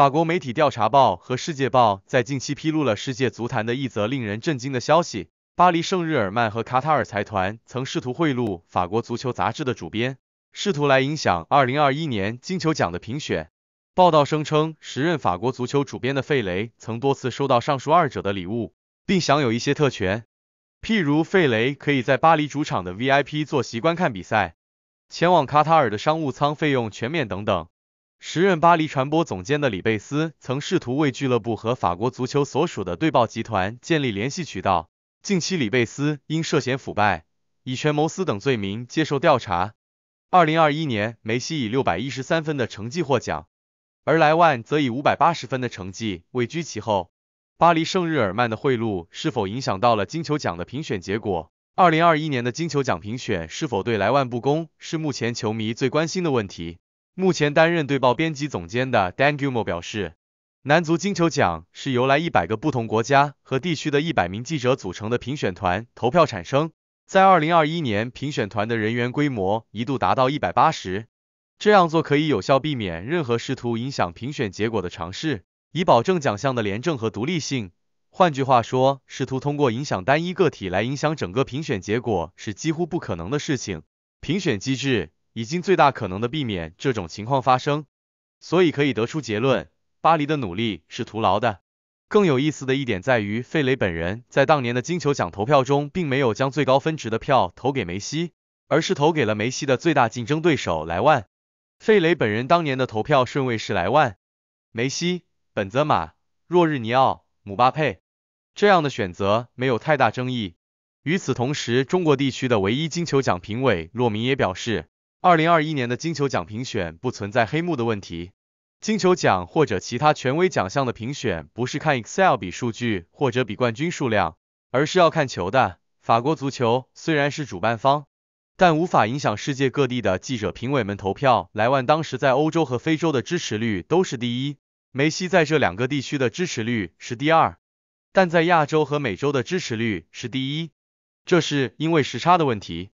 法国媒体《调查报》和《世界报》在近期披露了世界足坛的一则令人震惊的消息：巴黎圣日耳曼和卡塔尔财团曾试图贿赂法国足球杂志的主编，试图来影响2021年金球奖的评选。报道声称，时任法国足球主编的费雷曾多次收到上述二者的礼物，并享有一些特权，譬如费雷可以在巴黎主场的 VIP 坐席观看比赛，前往卡塔尔的商务舱费用全免等等。时任巴黎传播总监的里贝斯曾试图为俱乐部和法国足球所属的队报集团建立联系渠道。近期，里贝斯因涉嫌腐败、以权谋私等罪名接受调查。二零二一年，梅西以六百一十三分的成绩获奖，而莱万则以五百八十分的成绩位居其后。巴黎圣日耳曼的贿赂是否影响到了金球奖的评选结果？二零二一年的金球奖评选是否对莱万不公，是目前球迷最关心的问题。目前担任《队报》编辑总监的 Dan g u m m 表示，男足金球奖是由来一百个不同国家和地区的一百名记者组成的评选团投票产生。在二零二一年，评选团的人员规模一度达到一百八十，这样做可以有效避免任何试图影响评选结果的尝试，以保证奖项的廉政和独立性。换句话说，试图通过影响单一个体来影响整个评选结果是几乎不可能的事情。评选机制。已经最大可能的避免这种情况发生，所以可以得出结论，巴黎的努力是徒劳的。更有意思的一点在于，费雷本人在当年的金球奖投票中，并没有将最高分值的票投给梅西，而是投给了梅西的最大竞争对手莱万。费雷本人当年的投票顺位是莱万、梅西、本泽马、若日尼奥、姆巴佩。这样的选择没有太大争议。与此同时，中国地区的唯一金球奖评委洛明也表示。二零二一年的金球奖评选不存在黑幕的问题。金球奖或者其他权威奖项的评选不是看 Excel 比数据或者比冠军数量，而是要看球的。法国足球虽然是主办方，但无法影响世界各地的记者评委们投票。莱万当时在欧洲和非洲的支持率都是第一，梅西在这两个地区的支持率是第二，但在亚洲和美洲的支持率是第一，这是因为时差的问题。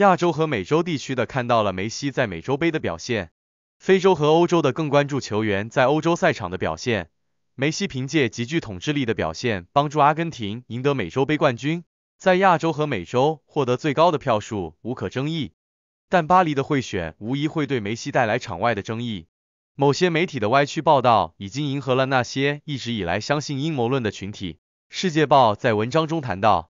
亚洲和美洲地区的看到了梅西在美洲杯的表现，非洲和欧洲的更关注球员在欧洲赛场的表现。梅西凭借极具统治力的表现，帮助阿根廷赢得美洲杯冠军，在亚洲和美洲获得最高的票数无可争议。但巴黎的贿选无疑会对梅西带来场外的争议，某些媒体的歪曲报道已经迎合了那些一直以来相信阴谋论的群体。《世界报》在文章中谈到。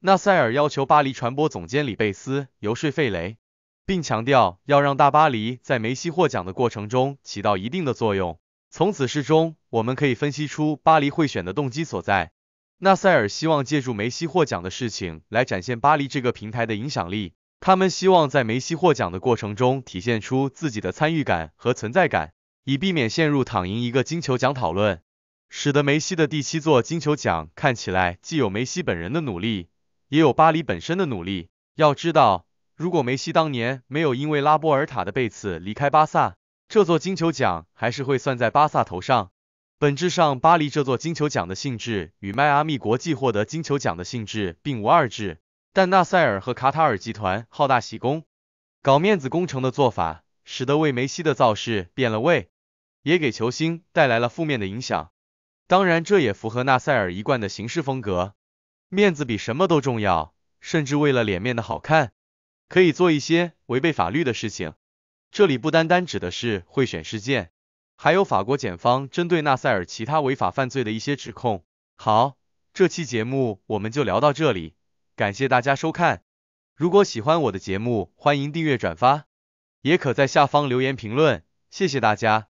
纳赛尔要求巴黎传播总监里贝斯游说费雷，并强调要让大巴黎在梅西获奖的过程中起到一定的作用。从此事中，我们可以分析出巴黎会选的动机所在。纳塞尔希望借助梅西获奖的事情来展现巴黎这个平台的影响力。他们希望在梅西获奖的过程中体现出自己的参与感和存在感，以避免陷入“躺赢”一个金球奖讨论，使得梅西的第七座金球奖看起来既有梅西本人的努力。也有巴黎本身的努力。要知道，如果梅西当年没有因为拉波尔塔的背刺离开巴萨，这座金球奖还是会算在巴萨头上。本质上，巴黎这座金球奖的性质与迈阿密国际获得金球奖的性质并无二致。但纳塞尔和卡塔尔集团好大喜功、搞面子工程的做法，使得为梅西的造势变了味，也给球星带来了负面的影响。当然，这也符合纳塞尔一贯的行事风格。面子比什么都重要，甚至为了脸面的好看，可以做一些违背法律的事情。这里不单单指的是贿选事件，还有法国检方针对纳赛尔其他违法犯罪的一些指控。好，这期节目我们就聊到这里，感谢大家收看。如果喜欢我的节目，欢迎订阅转发，也可在下方留言评论，谢谢大家。